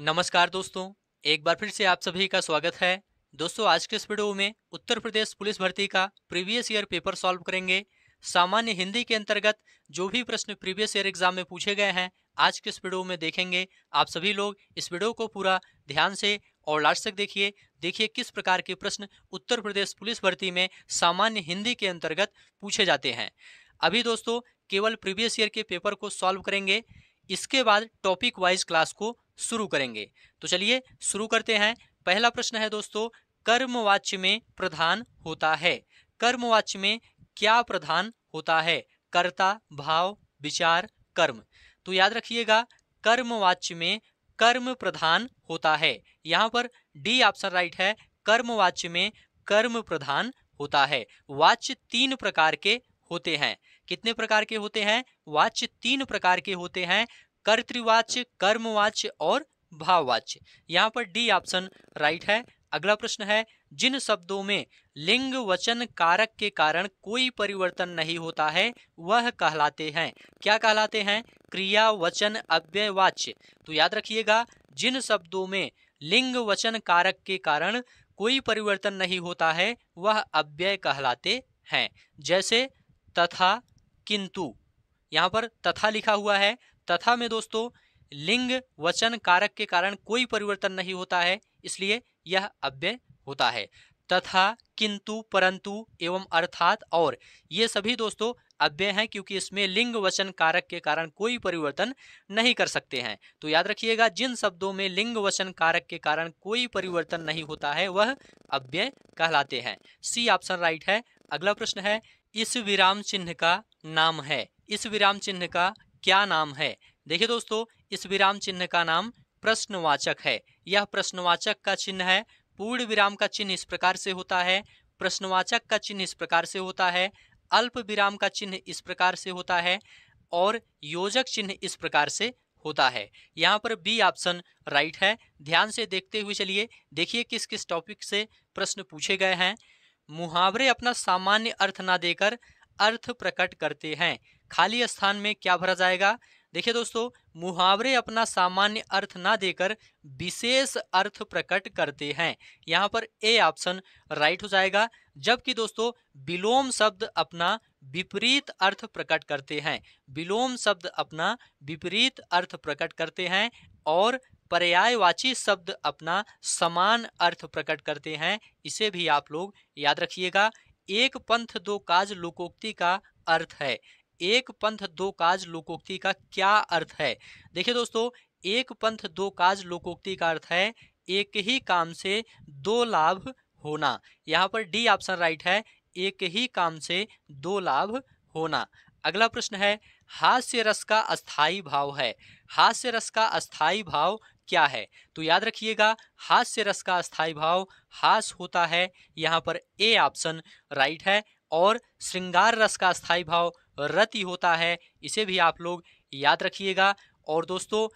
नमस्कार दोस्तों एक बार फिर से आप सभी का स्वागत है दोस्तों आज के इस वीडियो में उत्तर प्रदेश पुलिस भर्ती का प्रीवियस ईयर पेपर सॉल्व करेंगे सामान्य हिंदी के अंतर्गत जो भी प्रश्न प्रीवियस ईयर एग्जाम में पूछे गए हैं आज के इस वीडियो में देखेंगे आप सभी लोग इस वीडियो को पूरा ध्यान से और लास्ट तक देखिए देखिए किस प्रकार के प्रश्न उत्तर प्रदेश पुलिस भर्ती में सामान्य हिंदी के अंतर्गत पूछे जाते हैं अभी दोस्तों केवल प्रीवियस ईयर के पेपर को सॉल्व करेंगे इसके बाद टॉपिक वाइज क्लास को शुरू करेंगे तो चलिए शुरू करते हैं पहला प्रश्न है दोस्तों कर्मवाच्य में प्रधान होता है कर्मवाच्य में क्या प्रधान होता है कर्ता भाव विचार कर्म तो याद रखिएगा कर्मवाच्य में कर्म प्रधान होता है यहाँ पर डी ऑप्शन राइट है कर्मवाच्य में कर्म प्रधान होता है वाच्य तीन प्रकार के होते हैं कितने प्रकार के होते हैं वाच्य तीन प्रकार के होते हैं कर्तृवाच्य कर्मवाच्य और भाववाच्य यहाँ पर डी ऑप्शन राइट है अगला प्रश्न है जिन शब्दों में लिंग वचन कारक के कारण कोई परिवर्तन नहीं होता है वह कहलाते हैं क्या कहलाते हैं क्रिया वचन अव्यय वाच्य तो याद रखिएगा जिन शब्दों में लिंग वचन कारक के कारण कोई परिवर्तन नहीं होता है वह अव्यय कहलाते हैं जैसे तथा किंतु यहां पर तथा लिखा हुआ है तथा में दोस्तों लिंग वचन कारक के कारण कोई परिवर्तन नहीं होता है इसलिए यह अव्यय होता है तथा किंतु परंतु एवं अर्थात और ये सभी दोस्तों अव्यय हैं क्योंकि इसमें लिंग वचन कारक के कारण कोई परिवर्तन नहीं कर सकते हैं तो याद रखिएगा जिन शब्दों में लिंग वचन कारक के कारण कोई परिवर्तन नहीं होता है वह अव्यय कहलाते हैं सी ऑप्शन राइट है अगला प्रश्न है इस विराम चिन्ह का नाम है इस विराम चिन्ह का क्या नाम है देखिए दोस्तों इस विराम चिन्ह का नाम प्रश्नवाचक है यह प्रश्नवाचक का चिन्ह है पूर्ण विराम का चिन्ह इस प्रकार से होता है प्रश्नवाचक का चिन्ह इस प्रकार से होता है अल्प विराम का चिन्ह इस प्रकार से होता है और योजक चिन्ह इस प्रकार से होता है यहाँ पर बी ऑप्शन राइट है ध्यान से देखते हुए चलिए देखिए किस किस टॉपिक से प्रश्न पूछे गए हैं मुहावरे अपना सामान्य अर्थ ना देकर अर्थ प्रकट करते हैं खाली स्थान में क्या भरा जाएगा देखिए दोस्तों मुहावरे अपना सामान्य अर्थ ना देकर विशेष अर्थ प्रकट करते हैं यहाँ पर ए ऑप्शन राइट हो जाएगा जबकि दोस्तों विलोम शब्द अपना विपरीत अर्थ प्रकट करते हैं विलोम शब्द अपना विपरीत अर्थ प्रकट करते हैं और पर्यायवाची शब्द अपना समान अर्थ प्रकट करते हैं इसे भी आप लोग याद रखिएगा एक पंथ दो काज लोकोक्ति का अर्थ है एक पंथ दो काज लोकोक्ति का क्या अर्थ है देखिए दोस्तों एक पंथ दो काज लोकोक्ति का अर्थ है एक ही काम से दो लाभ होना यहाँ पर डी ऑप्शन राइट है एक ही काम से दो लाभ होना अगला प्रश्न है हास्य रस का अस्थाई भाव है हास्य रस का अस्थाई भाव क्या है तो याद रखिएगा हास्य रस का अस्थाई भाव हास होता है यहाँ पर ए ऑप्शन राइट है और श्रृंगार रस का अस्थाई भाव रति होता है इसे भी आप लोग याद रखिएगा और दोस्तों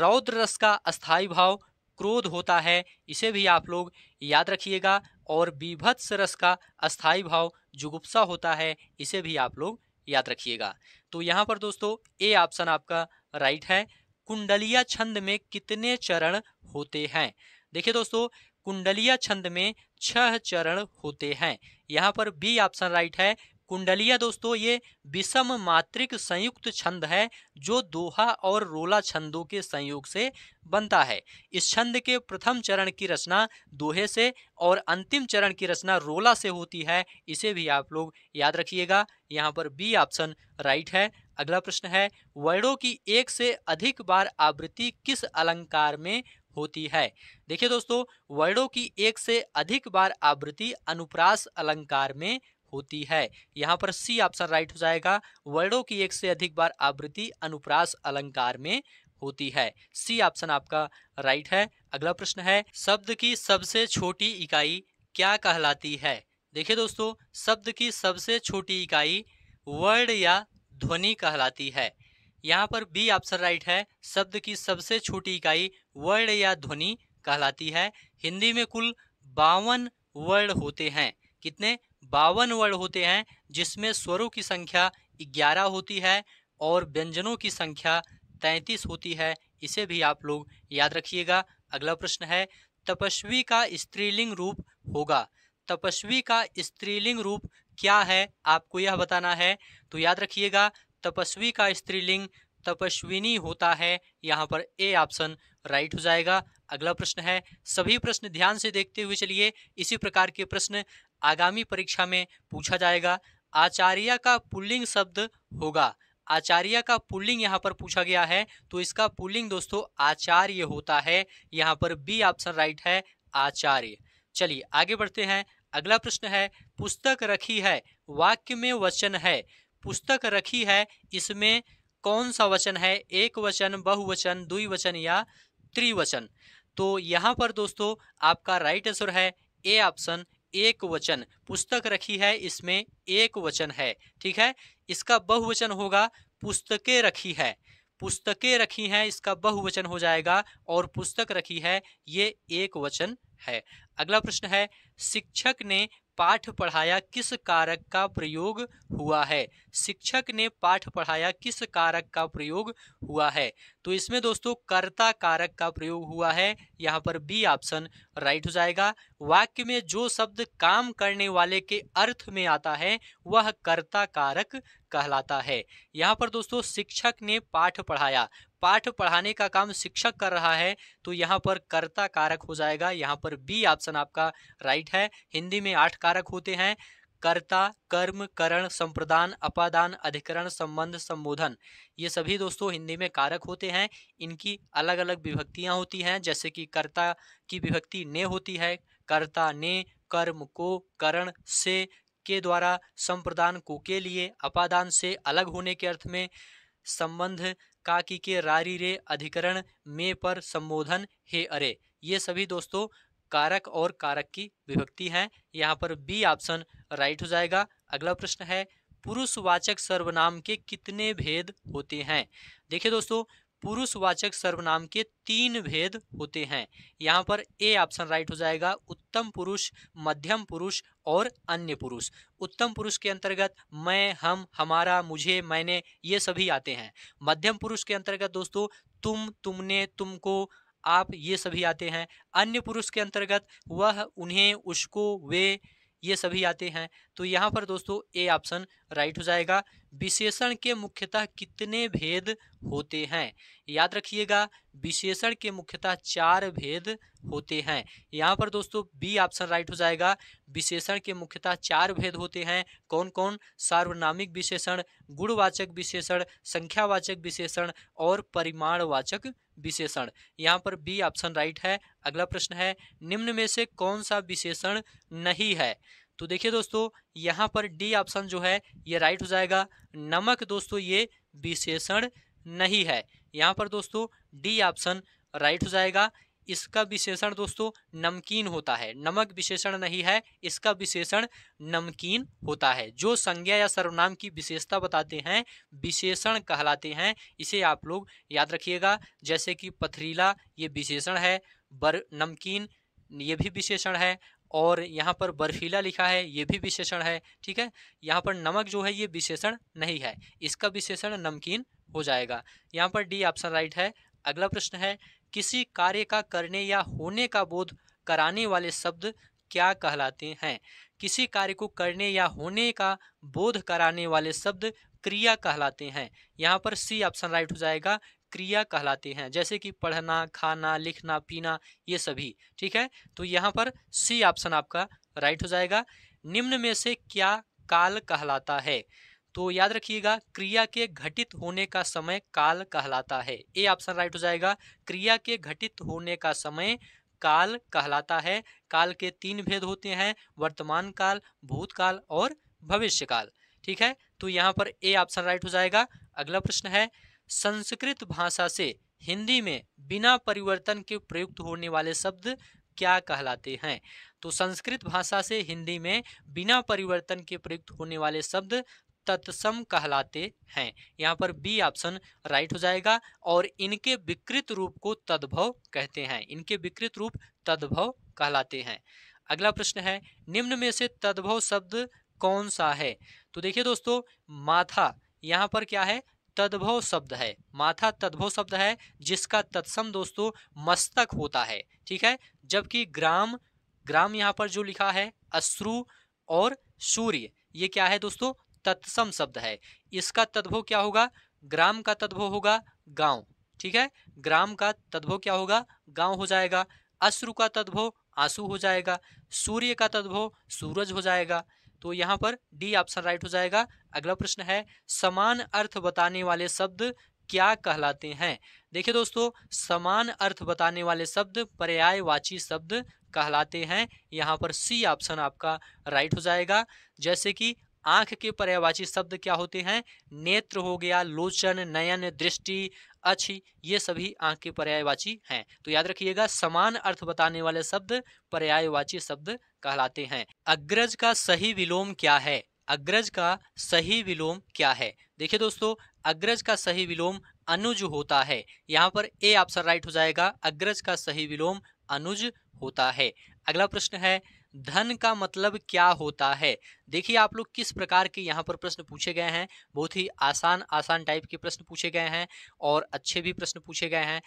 रौद्र रस का अस्थाई भाव क्रोध होता है इसे भी आप लोग याद रखिएगा और बीभत्स रस का अस्थायी भाव जुगुप्सा होता है इसे भी आप लोग याद रखिएगा तो यहाँ पर दोस्तों ए ऑप्शन आपका राइट है कुंडलिया छंद में कितने चरण होते हैं देखिए दोस्तों कुंडलिया छंद में छह चरण होते हैं यहाँ पर बी ऑप्शन राइट है कुंडलिया दोस्तों ये विषम मात्रिक संयुक्त छंद है जो दोहा और रोला छंदों के संयोग से बनता है इस छंद के प्रथम चरण की रचना दोहे से और अंतिम चरण की रचना रोला से होती है इसे भी आप लोग याद रखिएगा यहाँ पर बी ऑप्शन राइट है अगला प्रश्न है वर्णों की एक से अधिक बार आवृत्ति किस अलंकार में होती है देखिए दोस्तों वर्णों की एक से अधिक बार आवृत्ति अनुप्रास अलंकार में होती है यहाँ पर सी ऑप्शन राइट हो जाएगा वर्णों की एक से अधिक बार आवृत्ति अनुप्रास अलंकार में होती है सी ऑप्शन आपका राइट है अगला प्रश्न है शब्द की सबसे छोटी इकाई क्या कहलाती है देखिए दोस्तों शब्द की सबसे छोटी इकाई वर्ड या ध्वनि कहलाती है यहाँ पर बी ऑप्शन राइट है शब्द की सबसे छोटी इकाई वर्ड या ध्वनि कहलाती है हिंदी में कुल बावन वर्ड होते हैं कितने बावन वर्ड होते हैं जिसमें स्वरों की संख्या ग्यारह होती है और व्यंजनों की संख्या तैंतीस होती है इसे भी आप लोग याद रखिएगा अगला प्रश्न है तपस्वी का स्त्रीलिंग रूप होगा तपस्वी का स्त्रीलिंग रूप क्या है आपको यह बताना है तो याद रखिएगा तपस्वी का स्त्रीलिंग तपस्विनी होता है यहाँ पर ए ऑप्शन राइट हो जाएगा अगला प्रश्न है सभी प्रश्न ध्यान से देखते हुए चलिए इसी प्रकार के प्रश्न आगामी परीक्षा में पूछा जाएगा आचार्य का पुल्लिंग शब्द होगा आचार्य का पुल्लिंग यहाँ पर पूछा गया है तो इसका पुल्लिंग दोस्तों आचार्य होता है यहाँ पर बी ऑप्शन राइट है आचार्य चलिए आगे बढ़ते हैं अगला प्रश्न है पुस्तक रखी है वाक्य में वचन है पुस्तक रखी है इसमें कौन सा वचन है एक वचन बहुवचन द्विवचन या त्रिवचन तो यहाँ पर दोस्तों आपका राइट आंसर है ए ऑप्शन एक वचन पुस्तक रखी है इसमें एक वचन है ठीक है इसका बहुवचन होगा पुस्तकें रखी है पुस्तकें रखी हैं इसका बहुवचन हो जाएगा और पुस्तक रखी है ये एक वचन है अगला प्रश्न है शिक्षक ने पाठ पढ़ाया किस कारक का प्रयोग हुआ है शिक्षक ने पाठ पढ़ाया किस कारक का प्रयोग हुआ है तो इसमें दोस्तों कर्ता कारक का प्रयोग हुआ है यहाँ पर बी ऑप्शन राइट हो जाएगा वाक्य में जो शब्द काम करने वाले के अर्थ में आता है वह कर्ता कारक कहलाता है यहाँ पर दोस्तों शिक्षक ने पाठ पढ़ाया पाठ पढ़ाने का काम शिक्षक कर रहा है तो यहाँ पर कर्ता कारक हो जाएगा यहाँ पर बी ऑप्शन आपका राइट है हिंदी में आठ कारक होते हैं कर्ता कर्म करण संप्रदान अपादान अधिकरण संबंध संबोधन ये सभी दोस्तों हिंदी में कारक होते हैं इनकी अलग अलग विभक्तियाँ होती हैं जैसे कि कर्ता की विभक्ति ने होती है कर्ता ने कर्म को करण से के द्वारा संप्रदान को के लिए अपादान से अलग होने के अर्थ में संबंध काकी के रारी रे अधिकरण में पर संबोधन हे अरे ये सभी दोस्तों कारक और कारक की विभक्ति हैं यहाँ पर बी ऑप्शन राइट हो जाएगा अगला प्रश्न है पुरुषवाचक सर्वनाम के कितने भेद होते हैं देखिए दोस्तों पुरुषवाचक सर्वनाम के तीन भेद होते हैं यहाँ पर ए ऑप्शन राइट हो जाएगा उत्तम पुरुष मध्यम पुरुष और अन्य पुरुष उत्तम पुरुष के अंतर्गत मैं हम हमारा मुझे मैंने ये सभी आते हैं मध्यम पुरुष के अंतर्गत दोस्तों तुम तुमने तुमको आप ये सभी आते हैं अन्य पुरुष के अंतर्गत वह उन्हें उसको वे ये सभी आते हैं तो यहाँ पर दोस्तों ए ऑप्शन राइट हो जाएगा विशेषण के मुख्यतः कितने भेद होते हैं याद रखिएगा विशेषण के मुख्यतः चार भेद होते हैं यहाँ पर दोस्तों बी ऑप्शन राइट हो जाएगा विशेषण के मुख्यतः चार भेद होते हैं कौन कौन सार्वनामिक विशेषण गुणवाचक विशेषण संख्यावाचक विशेषण और परिमाणवाचक विशेषण यहाँ पर बी ऑप्शन राइट है अगला प्रश्न है निम्न में से कौन सा विशेषण नहीं है तो देखिए दोस्तों यहाँ पर डी ऑप्शन जो है ये राइट हो जाएगा नमक दोस्तों ये विशेषण नहीं है यहाँ पर दोस्तों डी ऑप्शन राइट हो जाएगा इसका विशेषण दोस्तों नमकीन होता है नमक विशेषण नहीं है इसका विशेषण नमकीन होता है जो संज्ञा या सर्वनाम की विशेषता बताते हैं विशेषण कहलाते हैं इसे आप लोग याद रखिएगा जैसे कि पथरीला ये विशेषण है बर नमकीन ये भी विशेषण है और यहाँ पर बर्फीला लिखा है ये भी विशेषण है ठीक है यहाँ पर नमक जो है ये विशेषण नहीं है इसका विशेषण नमकीन हो जाएगा यहाँ पर डी ऑप्शन राइट है अगला प्रश्न है किसी कार्य का करने या होने का बोध कराने वाले शब्द क्या कहलाते हैं किसी कार्य को करने या होने का बोध कराने वाले शब्द क्रिया कहलाते हैं यहाँ पर सी ऑप्शन राइट हो जाएगा क्रिया कहलाते हैं जैसे कि पढ़ना खाना लिखना पीना ये सभी ठीक है तो यहाँ पर सी ऑप्शन आपका राइट हो जाएगा निम्न में से क्या काल कहलाता है तो याद रखिएगा क्रिया के घटित होने का समय काल कहलाता है ए ऑप्शन राइट हो जाएगा क्रिया के घटित होने का समय काल कहलाता है काल के तीन भेद होते हैं वर्तमान काल भूतकाल और भविष्य काल ठीक है तो यहाँ पर ए ऑप्शन राइट हो जाएगा अगला प्रश्न है संस्कृत भाषा से हिंदी में बिना परिवर्तन के प्रयुक्त होने वाले शब्द क्या कहलाते हैं तो संस्कृत भाषा से हिंदी में बिना परिवर्तन के प्रयुक्त होने वाले शब्द तत्सम कहलाते हैं यहाँ पर बी ऑप्शन राइट हो जाएगा और इनके विकृत रूप को तद्भव कहते हैं इनके विकृत रूप तद्भव कहलाते हैं अगला प्रश्न है निम्न में से तद्भव शब्द कौन सा है तो देखिए दोस्तों माथा यहाँ पर क्या है तद्भव शब्द है माथा तद्भव शब्द है जिसका तत्सम दोस्तों मस्तक होता है ठीक है जबकि ग्राम ग्राम यहाँ पर जो लिखा है अश्रु और सूर्य ये क्या है दोस्तों तत्सम शब्द है इसका तद्भव क्या होगा ग्राम का तद्भव होगा गांव ठीक है ग्राम का तद्भव क्या होगा गांव हो जाएगा अश्रु का तद्भव आंसू हो जाएगा सूर्य का तद्भव सूरज हो जाएगा तो यहाँ पर डी ऑप्शन राइट हो जाएगा अगला प्रश्न है समान अर्थ बताने वाले शब्द क्या कहलाते हैं देखिए दोस्तों समान अर्थ बताने वाले शब्द पर्यायवाची शब्द कहलाते हैं यहाँ पर सी ऑप्शन आपका राइट हो जाएगा जैसे कि आंख के पर्यावाची शब्द क्या होते हैं नेत्र हो गया लोचन नयन दृष्टि अच्छी ये सभी आंख के पर्यायवाची हैं तो याद रखिएगा समान अर्थ बताने वाले शब्द पर्यायवाची शब्द कहलाते हैं अग्रज का सही विलोम क्या है अग्रज का सही विलोम क्या है देखिए दोस्तों अग्रज का सही विलोम अनुज होता है यहाँ पर ए ऑप्शन राइट हो जाएगा अग्रज का सही विलोम अनुज होता है अगला प्रश्न है धन का मतलब क्या होता है देखिए आप लोग किस प्रकार के यहाँ पर प्रश्न पूछे गए हैं बहुत ही आसान आसान टाइप के प्रश्न पूछे गए हैं और अच्छे भी प्रश्न पूछे गए हैं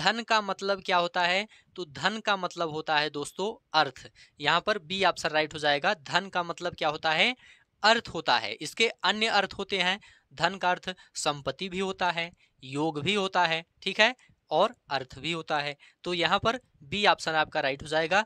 धन का मतलब क्या होता है तो धन का मतलब होता है दोस्तों अर्थ यहाँ पर बी ऑप्शन राइट हो जाएगा धन का मतलब क्या होता है अर्थ होता है इसके अन्य अर्थ होते हैं धन का अर्थ संपत्ति भी होता है योग भी होता है ठीक है और अर्थ भी होता है तो यहाँ पर बी ऑप्शन आपका राइट हो जाएगा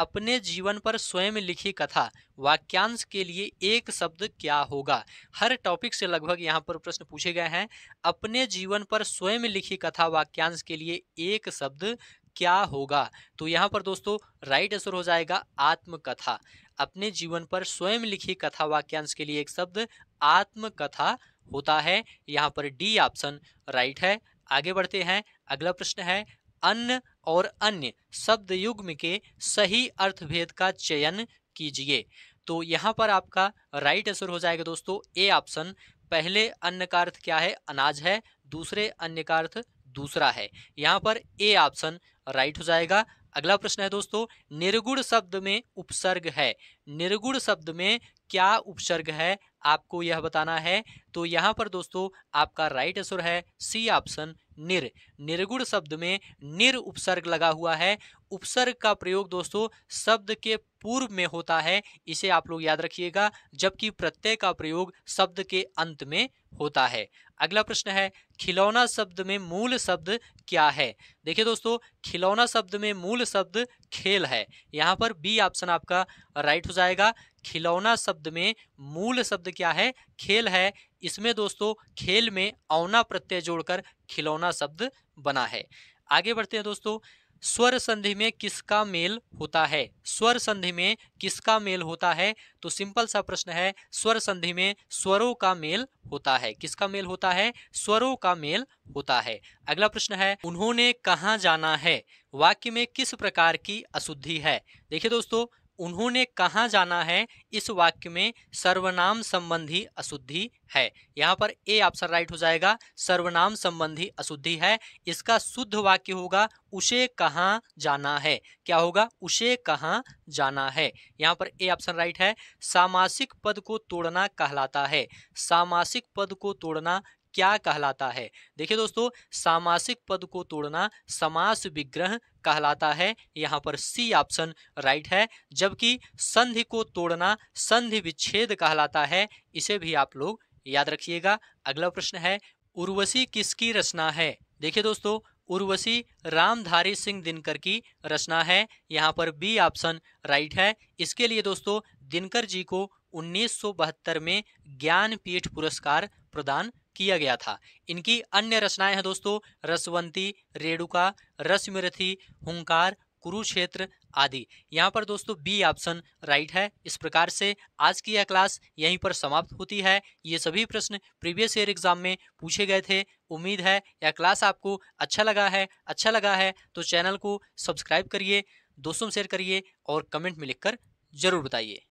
अपने जीवन पर स्वयं लिखी कथा वाक्यांश के लिए एक शब्द क्या होगा हर टॉपिक से लगभग यहाँ पर प्रश्न पूछे गए हैं अपने जीवन पर स्वयं लिखी कथा वाक्यांश के लिए एक शब्द क्या होगा तो यहाँ पर दोस्तों राइट आंसर हो जाएगा आत्मकथा अपने जीवन पर स्वयं लिखी कथा वाक्यांश के लिए एक शब्द आत्मकथा होता है यहाँ पर डी ऑप्शन राइट है आगे बढ़ते हैं अगला प्रश्न है अन्य और अन्य शब्द युग्म के सही अर्थभेद का चयन कीजिए तो यहाँ पर आपका राइट आंसर हो जाएगा दोस्तों ए ऑप्शन पहले अन्य का अर्थ क्या है अनाज है दूसरे अन्य का अर्थ दूसरा है यहाँ पर ए ऑप्शन राइट हो जाएगा अगला प्रश्न है दोस्तों निर्गुण शब्द में उपसर्ग है निर्गुण शब्द में क्या उपसर्ग है आपको यह बताना है तो यहाँ पर दोस्तों आपका राइट आंसर है सी ऑप्शन निर निर्गुण शब्द में निर उपसर्ग लगा हुआ है उपसर्ग का प्रयोग दोस्तों शब्द के पूर्व में होता है इसे आप लोग याद रखिएगा जबकि प्रत्यय का प्रयोग शब्द के अंत में होता है अगला प्रश्न है खिलौना शब्द में मूल शब्द क्या है देखिए दोस्तों खिलौना शब्द में मूल शब्द खेल है यहाँ पर बी ऑप्शन आपका राइट हो जाएगा खिलौना शब्द में मूल शब्द क्या है खेल है इसमें दोस्तों खेल में औना प्रत्यय जोड़कर खिलौना शब्द बना है आगे बढ़ते हैं दोस्तों स्वर संधि में किसका मेल होता है स्वर संधि में किसका मेल होता है तो सिंपल सा प्रश्न है स्वर संधि में स्वरों का मेल होता है किसका मेल होता है स्वरों का मेल होता है अगला प्रश्न है उन्होंने कहा जाना है वाक्य में किस प्रकार की अशुद्धि है देखिए दोस्तों उन्होंने कहाँ जाना है इस वाक्य में सर्वनाम संबंधी अशुद्धि है यहाँ पर ए ऑप्शन राइट हो जाएगा सर्वनाम संबंधी अशुद्धि है इसका शुद्ध वाक्य होगा उसे कहाँ जाना है क्या होगा उसे कहाँ जाना है यहाँ पर ए ऑप्शन राइट है सामासिक पद को तोड़ना कहलाता है सामासिक पद को तोड़ना क्या कहलाता है देखिए दोस्तों सामासिक पद को तोड़ना समास विग्रह कहलाता है यहाँ पर सी ऑप्शन राइट है जबकि संधि को तोड़ना संधि विच्छेद कहलाता है इसे भी आप लोग याद रखिएगा अगला प्रश्न है उर्वशी किसकी रचना है देखिए दोस्तों उर्वशी रामधारी सिंह दिनकर की रचना है यहाँ पर बी ऑप्शन राइट है इसके लिए दोस्तों दिनकर जी को उन्नीस में ज्ञानपीठ पुरस्कार प्रदान किया गया था इनकी अन्य रचनाएं हैं दोस्तों रसवंती रेणुका रसमिरथी हुंकार कुरुक्षेत्र आदि यहाँ पर दोस्तों बी ऑप्शन राइट है इस प्रकार से आज की यह क्लास यहीं पर समाप्त होती है ये सभी प्रश्न प्रीवियस ईयर एग्जाम में पूछे गए थे उम्मीद है यह क्लास आपको अच्छा लगा है अच्छा लगा है तो चैनल को सब्सक्राइब करिए दोस्तों शेयर करिए और कमेंट में लिखकर ज़रूर बताइए